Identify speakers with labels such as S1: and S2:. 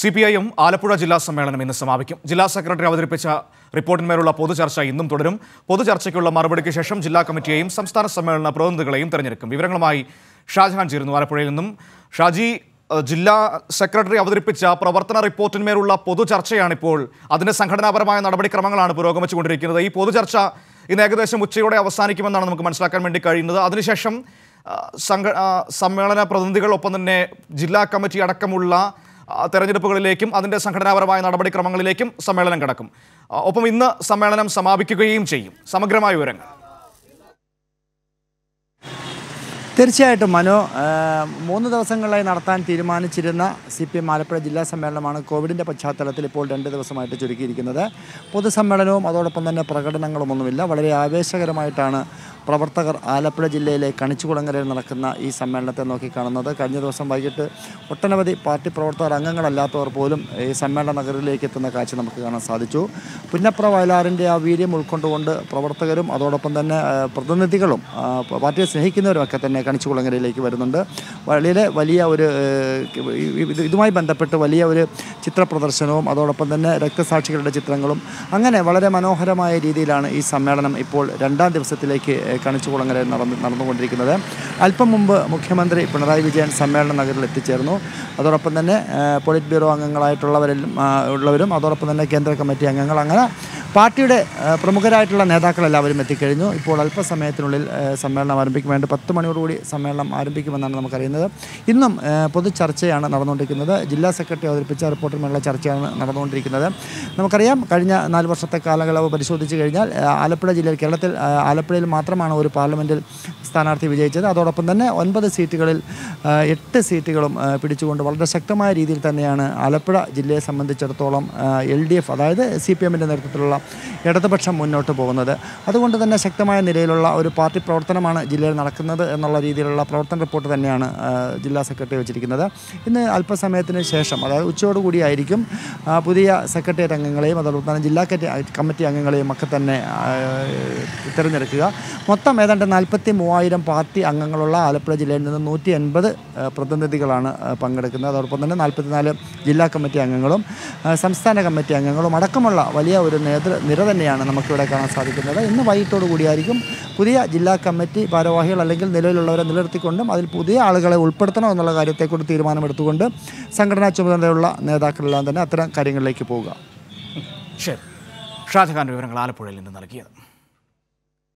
S1: C P IM Alappuzha ജില്ലാ സമ്മേളനം ഇന്ന് സമാപിക്കും ജില്ലാ സെക്രട്ടറി അവതരിപ്പിച്ച റിപ്പോർട്ടിന്മേലുള്ള പൊതുചർച്ച ഇന്നും തുടരും പൊതുചർച്ചയ്ക്കുള്ള മറുപടിക്ക് ശേഷം ജില്ലാ കമ്മിറ്റിയെയും സംസ്ഥാന സമ്മേളന പ്രതിനിധികളെയും തെരഞ്ഞെടുക്കും വിവരങ്ങളുമായി ഷാജഹാൻ ചേരുന്നു ആലപ്പുഴയിൽ നിന്നും ഷാജി ജില്ലാ സെക്രട്ടറി അവതരിപ്പിച്ച പ്രവർത്തന റിപ്പോർട്ടിന്മേലുള്ള പൊതുചർച്ചയാണിപ്പോൾ അതിൻ്റെ സംഘടനാപരമായ നടപടിക്രമങ്ങളാണ് പുരോഗമിച്ചുകൊണ്ടിരിക്കുന്നത് ഈ പൊതുചർച്ച ഇന്ന് ഏകദേശം ഉച്ചയോടെ അവസാനിക്കുമെന്നാണ് നമുക്ക് മനസ്സിലാക്കാൻ വേണ്ടി കഴിയുന്നത് അതിനുശേഷം സംഘ സമ്മേളന പ്രതിനിധികളൊപ്പം തന്നെ ജില്ലാ കമ്മിറ്റി അടക്കമുള്ള തെരഞ്ഞെടുപ്പുകളിലേക്കും അതിൻ്റെ സംഘടനാപരമായ നടപടിക്രമങ്ങളിലേക്കും സമ്മേളനം കടക്കും ഒപ്പം ഇന്ന് സമ്മേളനം സമാപിക്കുകയും ചെയ്യും സമഗ്രമായ വിവരങ്ങൾ
S2: തീർച്ചയായിട്ടും മനോ മൂന്ന് ദിവസങ്ങളായി നടത്താൻ തീരുമാനിച്ചിരുന്ന സി പി എം ആലപ്പുഴ ജില്ലാ സമ്മേളനമാണ് കോവിഡിൻ്റെ പശ്ചാത്തലത്തിൽ ഇപ്പോൾ രണ്ട് ദിവസമായിട്ട് ചുരുക്കിയിരിക്കുന്നത് പൊതുസമ്മേളനവും അതോടൊപ്പം തന്നെ പ്രകടനങ്ങളുമൊന്നുമില്ല വളരെ ആവേശകരമായിട്ടാണ് പ്രവർത്തകർ ആലപ്പുഴ ജില്ലയിലെ കണിച്ചുകുളങ്ങരയിൽ നടക്കുന്ന ഈ സമ്മേളനത്തെ നോക്കിക്കാണുന്നത് കഴിഞ്ഞ ദിവസം വൈകിട്ട് ഒട്ടനവധി പാർട്ടി പ്രവർത്തകർ അംഗങ്ങളല്ലാത്തവർ പോലും ഈ സമ്മേളന നഗരിലേക്ക് എത്തുന്ന കാഴ്ച നമുക്ക് കാണാൻ സാധിച്ചു പുന്നപ്ര വയലാറിൻ്റെ ആ വീര്യം ഉൾക്കൊണ്ടുകൊണ്ട് പ്രവർത്തകരും അതോടൊപ്പം തന്നെ പ്രതിനിധികളും പാർട്ടിയെ ഒക്കെ തന്നെ കണിച്ചുകുളങ്ങരയിലേക്ക് വരുന്നുണ്ട് വളരെ വലിയ ഒരു ഇതുമായി ബന്ധപ്പെട്ട് വലിയ ഒരു ചിത്ര പ്രദർശനവും അതോടൊപ്പം തന്നെ രക്തസാക്ഷികളുടെ ചിത്രങ്ങളും അങ്ങനെ വളരെ മനോഹരമായ രീതിയിലാണ് ഈ സമ്മേളനം ഇപ്പോൾ രണ്ടാം ദിവസത്തിലേക്ക് കണിച്ചുകുളങ്ങര നടന്ന് നടന്നുകൊണ്ടിരിക്കുന്നത് അല്പം മുമ്പ് മുഖ്യമന്ത്രി പിണറായി വിജയൻ സമ്മേളന നഗറിൽ എത്തിച്ചേർന്നു അതോടൊപ്പം തന്നെ പോളിറ്റ് ബ്യൂറോ അംഗങ്ങളായിട്ടുള്ളവരെല്ലാം ഉള്ളവരും അതോടൊപ്പം തന്നെ കേന്ദ്ര കമ്മിറ്റി അംഗങ്ങൾ അങ്ങനെ പാർട്ടിയുടെ പ്രമുഖരായിട്ടുള്ള നേതാക്കളെല്ലാവരും എത്തിക്കഴിഞ്ഞു ഇപ്പോൾ അല്പസമയത്തിനുള്ളിൽ സമ്മേളനം ആരംഭിക്കും വേണ്ട പത്ത് മണിയോടുകൂടി സമ്മേളനം ആരംഭിക്കുമെന്നാണ് നമുക്കറിയുന്നത് ഇന്നും പൊതു ചർച്ചയാണ് നടന്നുകൊണ്ടിരിക്കുന്നത് ജില്ലാ സെക്രട്ടറി അവതരിപ്പിച്ച റിപ്പോർട്ടിന്മേലുള്ള ചർച്ചയാണ് നടന്നുകൊണ്ടിരിക്കുന്നത് നമുക്കറിയാം കഴിഞ്ഞ നാല് വർഷത്തെ കാലയളവ് പരിശോധിച്ച് കഴിഞ്ഞാൽ ആലപ്പുഴ ജില്ലയിൽ കേരളത്തിൽ ആലപ്പുഴയിൽ മാത്രമാണ് ഒരു പാർലമെൻറ്റിൽ സ്ഥാനാർത്ഥി വിജയിച്ചത് അതോടൊപ്പം തന്നെ ഒൻപത് സീറ്റുകളിൽ എട്ട് സീറ്റുകളും പിടിച്ചുകൊണ്ട് വളരെ ശക്തമായ രീതിയിൽ തന്നെയാണ് ആലപ്പുഴ ജില്ലയെ സംബന്ധിച്ചിടത്തോളം എൽ ഡി എഫ് അതായത് സി പി എമ്മിൻ്റെ നേതൃത്വത്തിലുള്ള ഇടതുപക്ഷം മുന്നോട്ട് പോകുന്നത് അതുകൊണ്ട് തന്നെ ശക്തമായ നിലയിലുള്ള ഒരു പാർട്ടി പ്രവർത്തനമാണ് ജില്ലയിൽ നടക്കുന്നത് എന്നുള്ള രീതിയിലുള്ള പ്രവർത്തന റിപ്പോർട്ട് തന്നെയാണ് ജില്ലാ സെക്രട്ടറി വെച്ചിരിക്കുന്നത് ഇന്ന് അല്പസമയത്തിന് ശേഷം അതായത് ഉച്ചയോടുകൂടിയായിരിക്കും പുതിയ സെക്രട്ടേറിയറ്റ് അംഗങ്ങളെയും അതോടൊപ്പം തന്നെ ജില്ലാ കമ്മിറ്റി അംഗങ്ങളെയും ഒക്കെ തന്നെ തിരഞ്ഞെടുക്കുക മൊത്തം ഏതാണ്ട് നാൽപ്പത്തി മൂവായിരം മൂവായിരം പാർട്ടി അംഗങ്ങളുള്ള ആലപ്പുഴ ജില്ലയിൽ നിന്ന് നൂറ്റി എൺപത് പ്രതിനിധികളാണ് പങ്കെടുക്കുന്നത് അതോടൊപ്പം തന്നെ നാൽപ്പത്തിനാല് ജില്ലാ കമ്മിറ്റി അംഗങ്ങളും സംസ്ഥാന കമ്മിറ്റി അംഗങ്ങളും അടക്കമുള്ള വലിയ ഒരു നേതൃ നിര തന്നെയാണ് നമുക്കിവിടെ കാണാൻ സാധിക്കുന്നത് ഇന്ന് വൈകിട്ടോടു കൂടിയായിരിക്കും പുതിയ ജില്ലാ കമ്മിറ്റി ഭാരവാഹികൾ അല്ലെങ്കിൽ നിലവിലുള്ളവരെ നിലനിർത്തിക്കൊണ്ടും അതിൽ പുതിയ ആളുകളെ ഉൾപ്പെടുത്തണം എന്നുള്ള കാര്യത്തെക്കുറിച്ച് തീരുമാനമെടുത്തുകൊണ്ട് സംഘടനാ ചുമതലയുള്ള നേതാക്കളെല്ലാം തന്നെ അത്തരം കാര്യങ്ങളിലേക്ക് പോവുക
S1: ശരി ഷാജഹാൻ വിവരങ്ങൾ ആലപ്പുഴയിൽ നിന്ന് നൽകിയത്